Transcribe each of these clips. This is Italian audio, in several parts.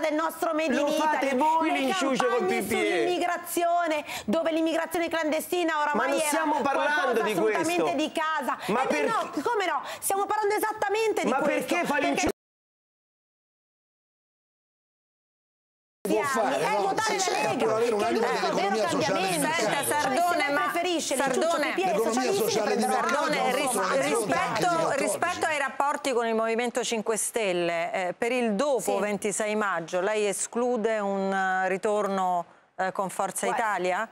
del nostro Made Lo fate voi l'inciucio col sull'immigrazione, dove l'immigrazione clandestina oramai Ma non stiamo parlando di questo. di casa. Ma eh per... no, come no? Stiamo parlando esattamente di Ma questo. Ma perché fa l'inciucio? fare, è no? votare sì, la certo, Lega che l'unico vero cambiamento Senta, Sardone ma preferisce Sardone l'economia sociale di mercato rapporti con il Movimento 5 Stelle, eh, per il dopo sì. 26 maggio lei esclude un eh, ritorno eh, con Forza Guarda, Italia?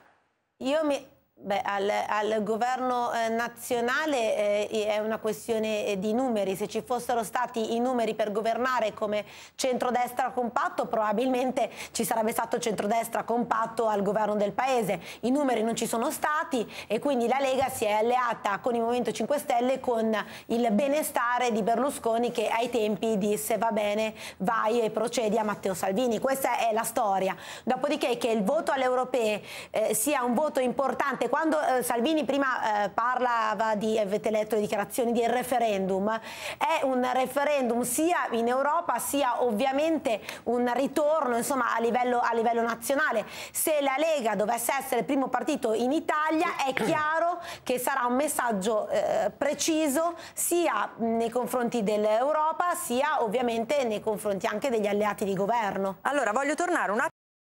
Io mi, Beh, al, al, governo eh, nazionale eh, è una questione eh, di numeri, se ci fossero stati i numeri per governare come centrodestra compatto probabilmente ci sarebbe stato centrodestra compatto al governo del paese, i numeri non ci sono stati e quindi la Lega si è alleata con il Movimento 5 Stelle con il benestare di Berlusconi che ai tempi disse va bene vai e procedi a Matteo Salvini, questa è la storia, dopodiché che il voto alle europee eh, sia un voto importante importante, quando eh, Salvini prima eh, parlava di, avete letto le dichiarazioni, del referendum, è un referendum sia in Europa sia ovviamente un ritorno insomma, a, livello, a livello nazionale. Se la Lega dovesse essere il primo partito in Italia è chiaro che sarà un messaggio eh, preciso sia nei confronti dell'Europa sia ovviamente nei confronti anche degli alleati di governo. Allora voglio tornare un attimo